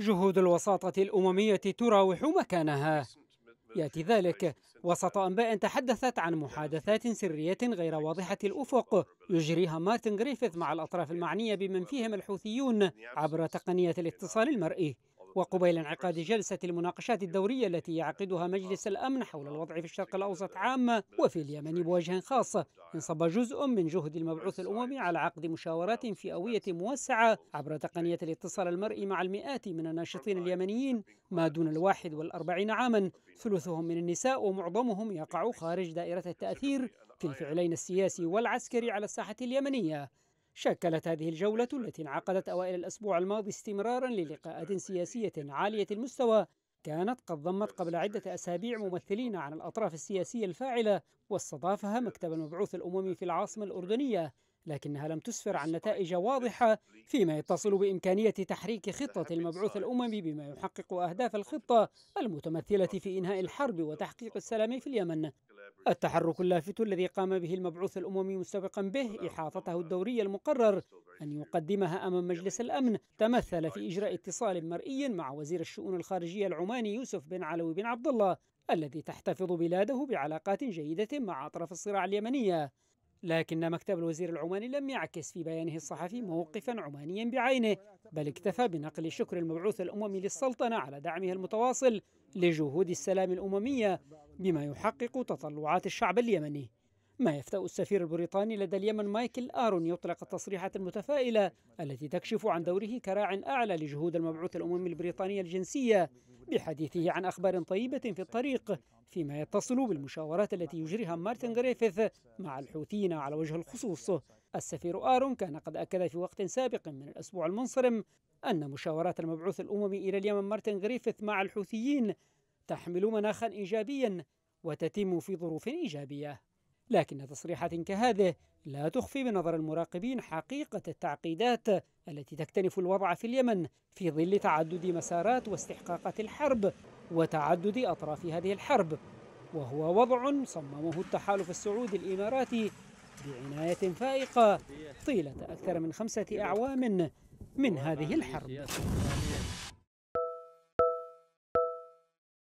جهود الوساطة الأممية تراوح مكانها يأتي ذلك وسط أنباء تحدثت عن محادثات سرية غير واضحة الأفق يجريها مارتن غريفيث مع الأطراف المعنية بمن فيهم الحوثيون عبر تقنية الاتصال المرئي وقبيل انعقاد جلسة المناقشات الدورية التي يعقدها مجلس الأمن حول الوضع في الشرق الأوسط عامة وفي اليمن بوجه خاص انصب جزء من جهد المبعوث الأممي على عقد مشاورات فئوية موسعة عبر تقنية الاتصال المرئي مع المئات من الناشطين اليمنيين ما دون الواحد والأربعين عاما ثلثهم من النساء ومعظمهم يقع خارج دائرة التأثير في الفعلين السياسي والعسكري على الساحة اليمنية شكلت هذه الجولة التي انعقدت أوائل الأسبوع الماضي استمرارا للقاءات سياسية عالية المستوى كانت قد ضمت قبل عدة أسابيع ممثلين عن الأطراف السياسية الفاعلة واستضافها مكتب المبعوث الأممي في العاصمة الأردنية لكنها لم تسفر عن نتائج واضحة فيما يتصل بإمكانية تحريك خطة المبعوث الأممي بما يحقق أهداف الخطة المتمثلة في إنهاء الحرب وتحقيق السلام في اليمن التحرك اللافت الذي قام به المبعوث الأممي مسبقا به إحاطته الدورية المقرر أن يقدمها أمام مجلس الأمن تمثل في إجراء اتصال مرئي مع وزير الشؤون الخارجية العماني يوسف بن علوي بن عبد الله الذي تحتفظ بلاده بعلاقات جيدة مع أطراف الصراع اليمنية لكن مكتب الوزير العماني لم يعكس في بيانه الصحفي موقفا عمانيا بعينه بل اكتفى بنقل شكر المبعوث الأممي للسلطنة على دعمها المتواصل لجهود السلام الأممية بما يحقق تطلعات الشعب اليمني ما يفتأ السفير البريطاني لدى اليمن مايكل آرون يطلق التصريحات المتفائلة التي تكشف عن دوره كراع أعلى لجهود المبعوث الأممي البريطاني الجنسية بحديثه عن أخبار طيبة في الطريق فيما يتصل بالمشاورات التي يجريها مارتن غريفيث مع الحوثيين على وجه الخصوص السفير آرون كان قد أكد في وقت سابق من الأسبوع المنصرم أن مشاورات المبعوث الأممي إلى اليمن مارتن غريفيث مع الحوثيين تحمل مناخا إيجابيا وتتم في ظروف إيجابية لكن تصريحات كهذه لا تخفي بنظر المراقبين حقيقة التعقيدات التي تكتنف الوضع في اليمن في ظل تعدد مسارات واستحقاقات الحرب وتعدد أطراف هذه الحرب وهو وضع صممه التحالف السعودي الإماراتي بعناية فائقة طيلة أكثر من خمسة أعوام من هذه الحرب